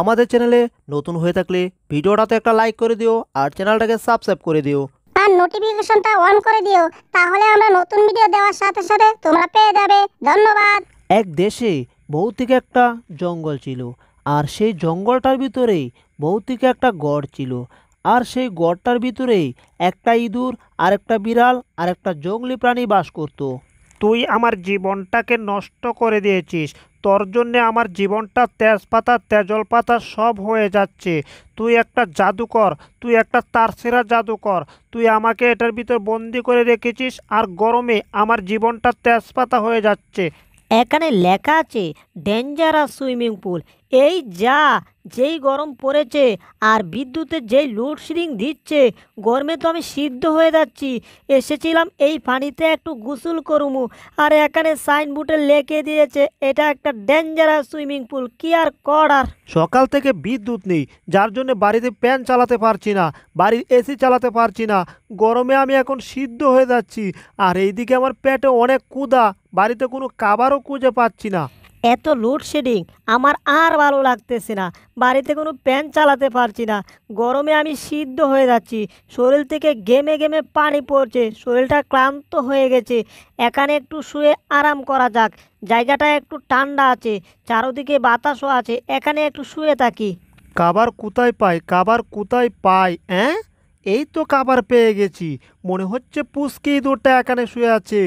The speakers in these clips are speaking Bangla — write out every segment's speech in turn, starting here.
আমাদের চ্যানেলে নতুন হয়ে থাকলে ভিডিওটাতে একটা লাইক করে দিও আর চ্যানেলটাকে সাবস্ক্রাইব করে দিও আর নোটিফিকেশনটা অন করে দিও তাহলে আমরা নতুন ভিডিও দেওয়ার সাথে সাথে তোমরা পেয়ে যাবে ধন্যবাদ এক দেশে ভৌতিক একটা জঙ্গল ছিল আর সেই জঙ্গলটার ভিতরে ভৌতিক একটা গড় ছিল আর সেই গড়টার ভিতরেই একটা ইঁদুর আর একটা বিড়াল আর একটা জঙ্গলি প্রাণী বাস করতো তুই আমার জীবনটাকে নষ্ট করে দিয়েছিস তোর জন্যে আমার জীবনটা তেজপাতা পাতা সব হয়ে যাচ্ছে তুই একটা জাদুকর তুই একটা তারসেরা জাদুকর তুই আমাকে এটার ভিতর বন্দি করে রেখেছিস আর গরমে আমার জীবনটা তেজপাতা হয়ে যাচ্ছে এখানে লেখা আছে ডেঞ্জারাস সুইমিং পুল এই যা যেই গরম পড়েছে আর বিদ্যুতের যেই লোডশেডিং দিচ্ছে গরমে তো আমি সিদ্ধ হয়ে যাচ্ছি এসেছিলাম এই পানিতে একটু গোসল করুমু আর এখানে সাইনবোর্ডে লেখে দিয়েছে এটা একটা ডেঞ্জারাস সুইমিং পুল কি আর কর সকাল থেকে বিদ্যুৎ নেই যার জন্য বাড়িতে ফ্যান চালাতে পারছি না বাড়ির এসি চালাতে পারছি না গরমে আমি এখন সিদ্ধ হয়ে যাচ্ছি আর এইদিকে আমার পেটে অনেক কুদা বাড়িতে কোনো খাবারও খুঁজে পাচ্ছি না এত লোডশেডিং আমার আর ভালো লাগতেছে না বাড়িতে কোনো প্যান চালাতে পারছি না গরমে আমি সিদ্ধ হয়ে যাচ্ছি শরীর থেকে গেমে গেমে পানি পড়ছে শরীরটা ক্লান্ত হয়ে গেছে এখানে একটু শুয়ে আরাম করা যাক জায়গাটা একটু ঠান্ডা আছে চারোদিকে বাতাসও আছে এখানে একটু শুয়ে থাকি কাবার কোথায় পাই কাবার কোথায় পাই হ্যাঁ এই তো খাবার পেয়ে গেছি মনে হচ্ছে পুষকে ইঁদুরটা এখানে শুয়ে আছে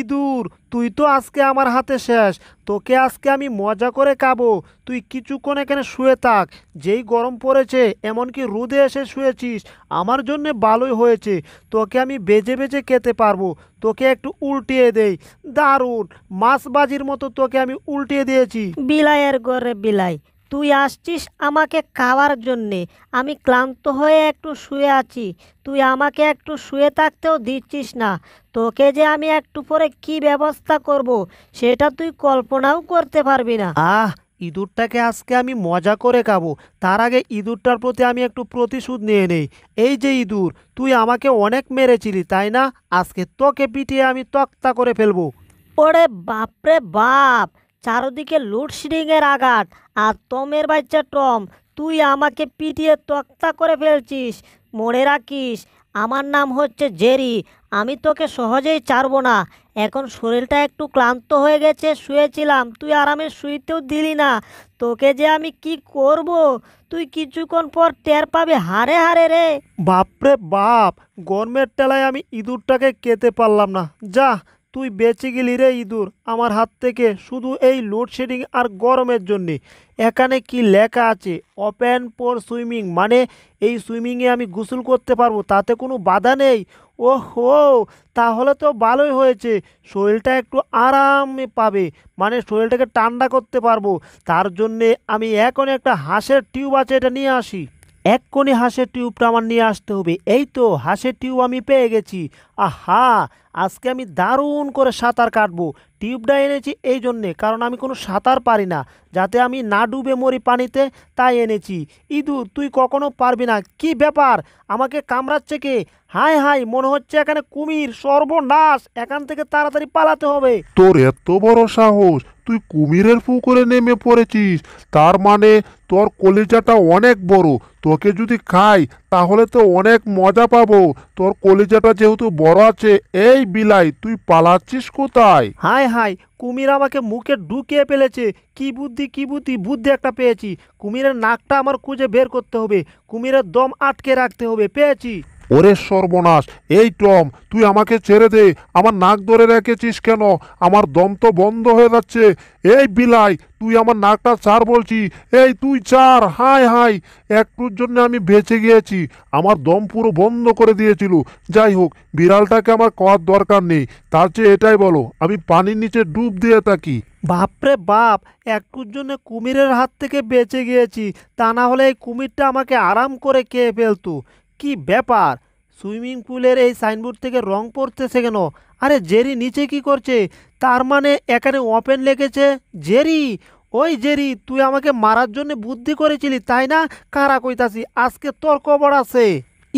ইঁদুর তুই তো আজকে আমার হাতে শেষ তোকে আজকে আমি মজা করে খাবো তুই কিছুক্ষণ এখানে শুয়ে থাক যেই গরম পড়েছে এমনকি রোদে এসে শুয়েছিস আমার জন্য ভালোই হয়েছে তোকে আমি বেজে বেজে খেতে পারবো তোকে একটু উল্টিয়ে দেই দারুণ মাছ বাজির মতো তোকে আমি উল্টিয়ে দিয়েছি বিলাইয়ের গড়ে বিলাই তুই আসছিস আমাকে খাওয়ার জন্যে আমি ক্লান্ত হয়ে একটু শুয়ে আছি তুই আমাকে একটু শুয়ে থাকতেও দিচ্ছিস না তোকে যে আমি একটু পরে কি ব্যবস্থা করব। সেটা তুই কল্পনাও করতে পারবি না আহ ইঁদুরটাকে আজকে আমি মজা করে খাবো তার আগে ইঁদুরটার প্রতি আমি একটু প্রতিশোধ নিয়ে নেই এই যে ইঁদুর তুই আমাকে অনেক মেরেছিলি তাই না আজকে তোকে পিটিয়ে আমি তক্তা করে ফেলবো ওরে বাপরে বাপ চারদিকে লোডশেডিংয়ের আঘাত আর টমের বাচ্চা টম তুই আমাকে পিটিয়ে তক্তা করে ফেলছিস মনে রাখিস আমার নাম হচ্ছে জেরি আমি তোকে সহজেই ছাড়বো না এখন শরীরটা একটু ক্লান্ত হয়ে গেছে শুয়েছিলাম তুই আরামে শুইতেও দিলি না তোকে যে আমি কি করব তুই কিছুক্ষণ পর টের পাবে হারে হারে রে বাপরে বাপ গরমের টেলায় আমি ইঁদুরটাকে কেতে পারলাম না যা তুই বেঁচে গেলি রে ইঁদুর আমার হাত থেকে শুধু এই লোডশেডিং আর গরমের জন্যে এখানে কি লেখা আছে ওপেন ফর সুইমিং মানে এই সুইমিংয়ে আমি গোসল করতে পারবো তাতে কোনো বাধা নেই ও হো তাহলে তো ভালোই হয়েছে শরীরটা একটু আরামে পাবে মানে শরীরটাকে ঠান্ডা করতে পারবো তার জন্যে আমি এখন একটা হাঁসের টিউব আছে এটা নিয়ে আসি এক কোণে হাঁসের টিউবটা আমার নিয়ে আসতে হবে এই তো হাঁসের টিউব আমি পেয়ে গেছি আহা আজকে আমি দারুণ করে সাঁতার কাটবো টিউবটা এনেছি এই জন্যে কারণ আমি কোনো সাঁতার পারি না যাতে আমি না ডুবে মরি পানিতে তাই এনেছি ইঁদুর তুই কখনো পারবি না কি ব্যাপার আমাকে কামড়াচ্ছে কে হাই হাই মনে হচ্ছে এখানে কুমির সর্বনাশ এখান থেকে তাড়াতাড়ি পালাতে হবে তোর এত বড় সাহস তুই কুমিরের পুকুরে নেমে পড়েছিস তার মানে তোর কলিজাটা অনেক বড় তোকে যদি খাই তাহলে তো অনেক মজা পাবো তোর কলিজাটা যেহেতু বড় আছে এই বিলাই তুই পালাচ্ছিস কোথায় হাই হাই কুমির আমাকে মুখে ঢুকিয়ে ফেলেছে কি বুদ্ধি কি বুদ্ধি বুদ্ধি একটা পেয়েছি কুমিরের নাকটা আমার খুঁজে বের করতে হবে কুমিরের দম আটকে রাখতে হবে পেয়েছি ওরে সর্বনাশ এই টম তুই আমাকে ছেড়ে দে আমার নাক ধরে রেখেছিস কেন আমার দম তো বন্ধ হয়ে যাচ্ছে এই বিলাই তুই আমার নাকটা চার বলছি এই তুই চার হাই হাই একটুর জন্য আমি বেঁচে গিয়েছি আমার দম পুরো বন্ধ করে দিয়েছিল যাই হোক বিড়ালটাকে আমার কর দরকার নেই তার চেয়ে এটাই বলো আমি পানির নিচে ডুব দিয়ে থাকি বাপরে বাপ একটুর জন্য কুমিরের হাত থেকে বেঁচে গিয়েছি তা না হলে এই কুমিরটা আমাকে আরাম করে খেয়ে ফেলতো কি ব্যাপার সুইমিং পুলের এই সাইনবোর্ড থেকে রং পড়তেছে কেন আরে জেরি নিচে কি করছে তার মানে এখানে ওপেন লেগেছে জেরি ওই জেরি তুই আমাকে মারার জন্য বুদ্ধি করেছিলি তাই না কারা কইতাছি আজকে তোর কবর আছে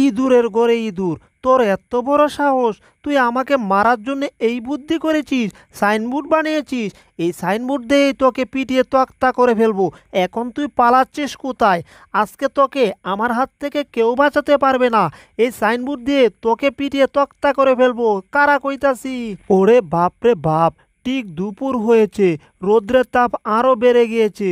ইঁদুরের গড়ে ইঁদুর তোর এত বড় সাহস তুই আমাকে মারার জন্য এই বুদ্ধি করেছিস সাইনবোর্ড বানিয়েছিস এই সাইনবোর্ড দিয়ে তোকে পিটিয়ে তক্তা করে ফেলবো এখন তুই পালাচ্ছিস কোথায় আজকে তোকে আমার হাত থেকে কেউ বাঁচাতে পারবে না এই সাইনবোর্ড দিয়ে তোকে পিটিয়ে তক্তা করে ফেলবো কারা কইতাছি ওরে বাপরে বাপ ঠিক দুপুর হয়েছে রোদ্রের তাপ আরও বেড়ে গিয়েছে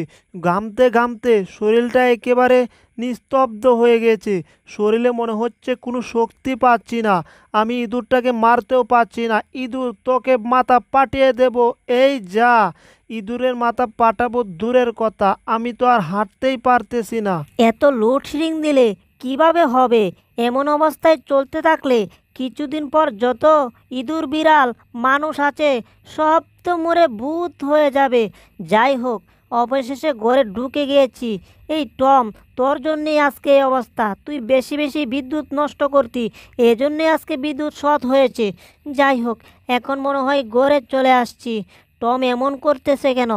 ঘামতে ঘামতে শরীরটা একেবারে নিস্তব্ধ হয়ে গেছে শরীরে মনে হচ্ছে কোনো শক্তি পাচ্ছি না আমি ইঁদুরটাকে মারতেও পাচ্ছি না ইঁদুর তোকে মাথা পাঠিয়ে দেব এই যা ইঁদুরের মাথা পাঠাবো দূরের কথা আমি তো আর হাঁটতেই পারতেছি না এত লোডশেডিং দিলে কিভাবে হবে এমন অবস্থায় চলতে থাকলে কিছুদিন পর যত ইঁদুর বিড়াল মানুষ আছে সব তো মরে ভূত হয়ে যাবে যাই হোক অবশেষে ঘরে ঢুকে গিয়েছি এই টম তোর জন্যেই আজকে এই অবস্থা তুই বেশি বেশি বিদ্যুৎ নষ্ট করতি এজন্যে আজকে বিদ্যুৎ সৎ হয়েছে যাই হোক এখন মনে হয় ঘরে চলে আসছি টম এমন করতেছে কেন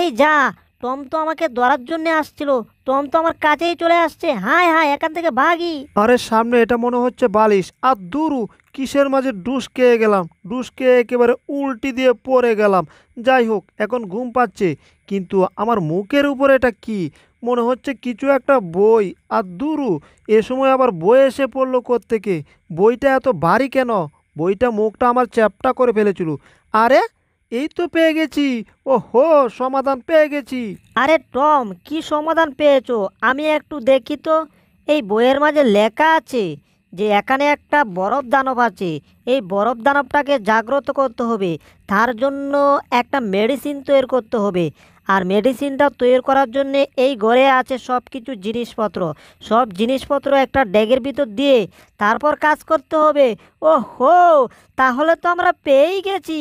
এই যা টম তো আমাকে ধরার জন্য আসছিল টম তো আমার কাছেই চলে আসছে হায় হায় এখান থেকে ভাগি আরে সামনে এটা মনে হচ্ছে বালিশ আর দুরু কিসের মাঝে ডুস খেয়ে গেলাম ডুস খেয়ে একেবারে উল্টি দিয়ে পড়ে গেলাম যাই হোক এখন ঘুম পাচ্ছে কিন্তু আমার মুখের উপরে এটা কি মনে হচ্ছে কিছু একটা বই আর দুরু এ সময় আবার বই এসে পড়লো থেকে বইটা এত ভারী কেন বইটা মুখটা আমার চ্যাপটা করে ফেলেছিল আরে এই তো পেয়ে গেছি ও হো সমাধান পেয়ে গেছি আরে টম কি সমাধান পেয়েছো আমি একটু দেখি তো এই বইয়ের মাঝে লেখা আছে যে এখানে একটা বরফ দানব আছে এই বরফ দানবটাকে জাগ্রত করতে হবে তার জন্য একটা মেডিসিন তৈরি করতে হবে আর মেডিসিনটা তৈরি করার জন্য এই ঘরে আছে সব কিছু জিনিসপত্র সব জিনিসপত্র একটা ড্যাগের ভিতর দিয়ে তারপর কাজ করতে হবে ও হো তাহলে তো আমরা পেয়েই গেছি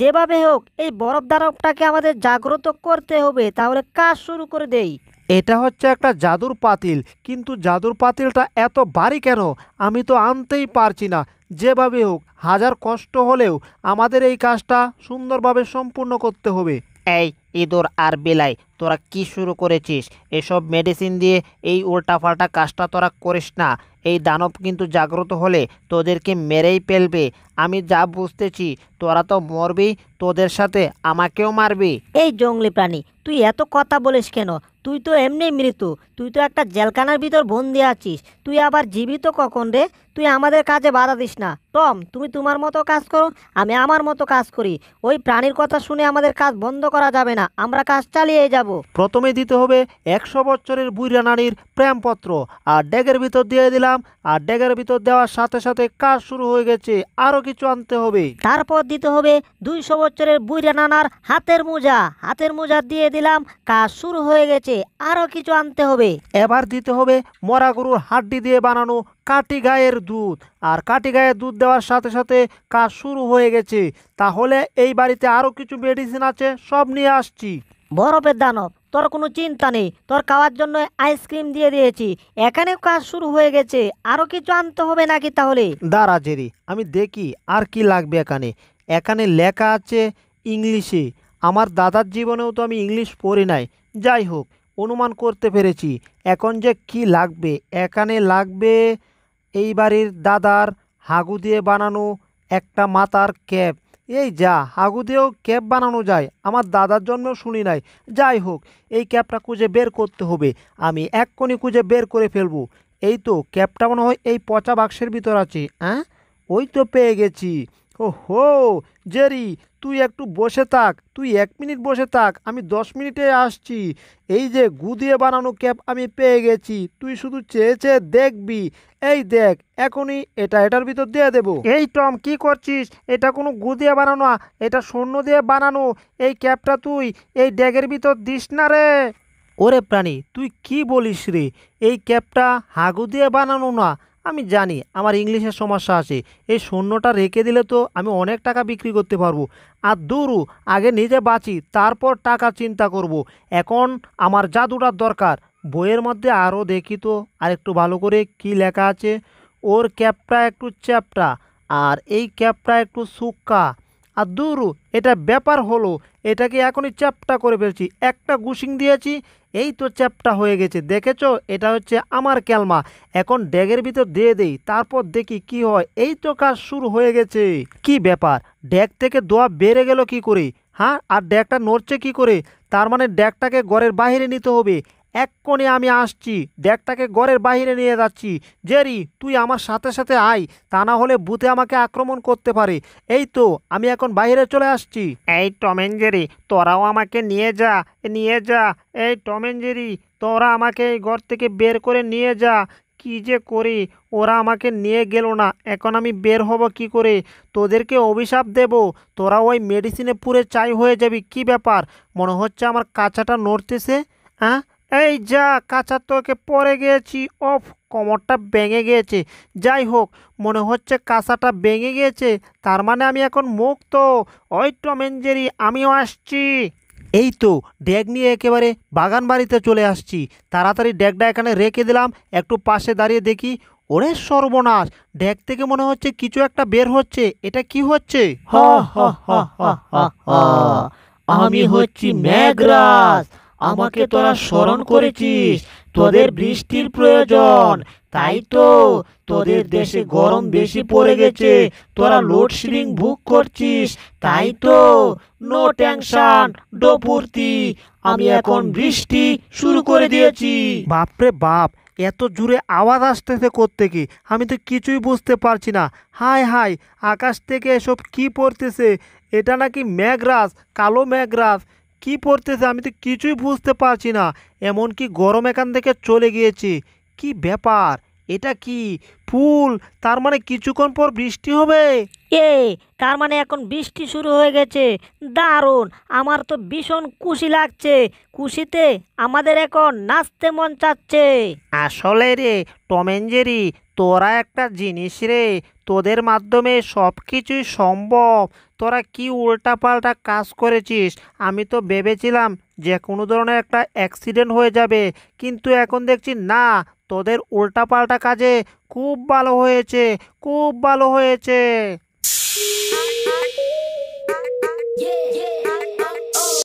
যেভাবে হোক এই বরফ দ্বারকটাকে আমাদের জাগ্রত করতে হবে তাহলে কাজ শুরু করে দেই এটা হচ্ছে একটা জাদুর পাতিল কিন্তু জাদুর পাতিলটা এত বাড়ি কেন আমি তো আনতেই পারছি না যেভাবে হোক হাজার কষ্ট হলেও আমাদের এই কাজটা সুন্দরভাবে সম্পূর্ণ করতে হবে এই ইঁদুর আর বিলাই তোরা কি শুরু করেছিস এসব মেডিসিন দিয়ে এই উল্টাফাল্টা কাজটা তোরা করিস না এই দানব কিন্তু জাগ্রত হলে তোদেরকে মেরেই ফেলবে আমি যা বুঝতেছি তোরা তো মরবি তোদের সাথে আমাকেও মারবি এই জঙ্গলি প্রাণী তুই এত কথা বলিস কেন তুই তো এমনি মৃত তুই তো একটা জেলখানার ভিতর বন্দি আছিস তুই আবার জীবিত কখন রে তুই আমাদের কাজে বাধা দিস না টম তুমি তোমার মতো কাজ করো আমি আমার মতো কাজ করি ওই প্রাণীর কথা শুনে আমাদের কাজ বন্ধ করা যাবে না আমরা কাজ চালিয়ে যাব প্রথমে দিতে হবে একশো বছরের বুইরা নারীর প্রেমপত্র আর ড্যাগের ভিতর দিয়ে দিলাম আর ড্যাগের ভিতর দেওয়ার সাথে সাথে কাজ শুরু হয়ে গেছে আরও কিছু আনতে হবে তারপর দিতে হবে দুইশো বছরের বুইরা নানার হাতের মোজা হাতের মোজা দিয়ে দিলাম কাজ শুরু হয়ে গেছে আরও কিছু আনতে হবে এবার দিতে হবে মরা গরুর হাড্ডি দিয়ে বানানো কাটি গায়ের দুধ আর কাটি গায়ের দুধ দেওয়ার সাথে সাথে কাজ শুরু হয়ে গেছে তাহলে এই বাড়িতে আরও কিছু মেডিসিন আছে সব নিয়ে আসছি বরফের দানব তোর কোনো চিন্তা নেই তোর খাওয়ার জন্য আইসক্রিম দিয়ে দিয়েছি এখানেও কাজ শুরু হয়ে গেছে আরও কিছু আনতে হবে নাকি তাহলে দাঁড়া জেরি আমি দেখি আর কি লাগবে এখানে এখানে লেখা আছে ইংলিশে আমার দাদার জীবনেও তো আমি ইংলিশ পড়ি নাই যাই হোক অনুমান করতে পেরেছি এখন যে কি লাগবে এখানে লাগবে এই বাড়ির দাদার হাগু দিয়ে বানানো একটা মাতার ক্যাপ এই যা হাগু দিয়েও ক্যাপ বানানো যায় আমার দাদার জন্য শুনি নাই যাই হোক এই ক্যাপটা খুঁজে বের করতে হবে আমি এক্ষণি খুঁজে বের করে ফেলবো এই তো ক্যাপটা মনে হয় এই পচা বাক্সের ভিতর আছে হ্যাঁ ওই তো পেয়ে গেছি ও হো জেরি তুই একটু বসে থাক তুই এক মিনিট বসে থাক আমি দশ মিনিটে আসছি এই যে গু দিয়ে বানানো ক্যাপ আমি পেয়ে গেছি তুই শুধু চেয়ে চেয়ে দেখবি এই দেখ এখনই এটা এটার ভিতর দিয়ে দেবো এই টম কি করছিস এটা কোনো গু দিয়ে বানানো না এটা শূন্য দিয়ে বানানো এই ক্যাপটা তুই এই ড্যাগের ভিতর দিস না রে ওরে প্রাণী তুই কি বলিস রে এই ক্যাপটা হাগু দিয়ে বানানো না আমি জানি আমার ইংলিশের সমস্যা আছে এই শূন্যটা রেখে দিলে তো আমি অনেক টাকা বিক্রি করতে পারবো আর দূরু আগে নিজে বাঁচি তারপর টাকা চিন্তা করব। এখন আমার জাদুটার দরকার বইয়ের মধ্যে আরও দেখি তো আর একটু ভালো করে কি লেখা আছে ওর ক্যাপটা একটু চ্যাপটা আর এই ক্যাপটা একটু সুক্কা আর দূরু এটা ব্যাপার হলো এটাকে এখনই চ্যাপটা করে ফেলছি একটা গুশিং দিয়েছি এই তো চ্যাপটা হয়ে গেছে দেখেছো এটা হচ্ছে আমার ক্যালমা এখন ড্যাগের ভিতর দিয়ে দেই তারপর দেখি কি হয় এই তো কাজ শুরু হয়ে গেছে কি ব্যাপার ড্যাগ থেকে দোয়া বেড়ে গেল কি করে হ্যাঁ আর ড্যাগটা নড়ছে কি করে তার মানে ড্যাগটাকে ঘরের বাইরে নিতে হবে এক কোণে আমি আসছি ড্যাগটাকে গড়ের বাহিরে নিয়ে যাচ্ছি জেরি তুই আমার সাথে সাথে আয় তা না হলে বুথে আমাকে আক্রমণ করতে পারে এই তো আমি এখন বাইরে চলে আসছি এই টমেন জেরি তোরাও আমাকে নিয়ে যা নিয়ে যা এই টমেন জেরি তোরা আমাকে এই ঘর থেকে বের করে নিয়ে যা কি যে করি ওরা আমাকে নিয়ে গেল না এখন আমি বের হব কি করে তোদেরকে অভিশাপ দেব তোরা ওই মেডিসিনে পুরে চাই হয়ে যাবি কি ব্যাপার মনে হচ্ছে আমার কাঁচাটা নড়তেছে হ্যাঁ এই যা কাঁচা তোকে পরে গিয়েছি অফ কোমরটা ভেঙে গিয়েছে যাই হোক মনে হচ্ছে কাঁচাটা ভেঙে গিয়েছে তার মানে আমি এখন মুক্ত ওই টমেঞ্জেরি আমিও আসছি এই তো ড্যাগ নিয়ে একেবারে বাগান বাড়িতে চলে আসছি তাড়াতাড়ি ড্যাগটা এখানে রেখে দিলাম একটু পাশে দাঁড়িয়ে দেখি ওরে সর্বনাশ ড্যাগ থেকে মনে হচ্ছে কিছু একটা বের হচ্ছে এটা কি হচ্ছে আমি হচ্ছি ম্যাগরাস আমাকে তোরা স্মরণ করেছিস তোদের বৃষ্টির প্রয়োজন তাই তো তোদের দেশে গরম বেশি পড়ে গেছে তোরা লোডশেডিং বুক করছিস তাই তো নো টেনশন ডোপুর্তি আমি এখন বৃষ্টি শুরু করে দিয়েছি বাপরে বাপ এত জোরে আওয়াজ আসতেছে করতে কি আমি তো কিছুই বুঝতে পারছি না হাই হাই আকাশ থেকে এসব কি পড়তেছে এটা নাকি ম্যাগরাজ কালো ম্যাগরাজ কি পড়তেছে আমি তো কিছুই বুঝতে পারছি না এমনকি গরম এখান থেকে চলে গিয়েছে কি ব্যাপার এটা কি ফুল তার মানে কিছুক্ষণ পর বৃষ্টি হবে এ তার মানে এখন বৃষ্টি শুরু হয়ে গেছে দারুণ আমার তো ভীষণ খুশি লাগছে খুশিতে আমাদের এখন নাচতে মন চাচ্ছে আসলে রে টমেঞ্জেরি তোরা একটা জিনিস রে তোদের মাধ্যমে সব কিছুই সম্ভব তোরা কি উল্টাপাল্টা কাজ করেছিস আমি তো ভেবেছিলাম যে কোনো ধরনের একটা অ্যাক্সিডেন্ট হয়ে যাবে কিন্তু এখন দেখছি না তোদের উল্টাপাল্টা কাজে খুব ভালো হয়েছে খুব ভালো হয়েছে yeah, yeah.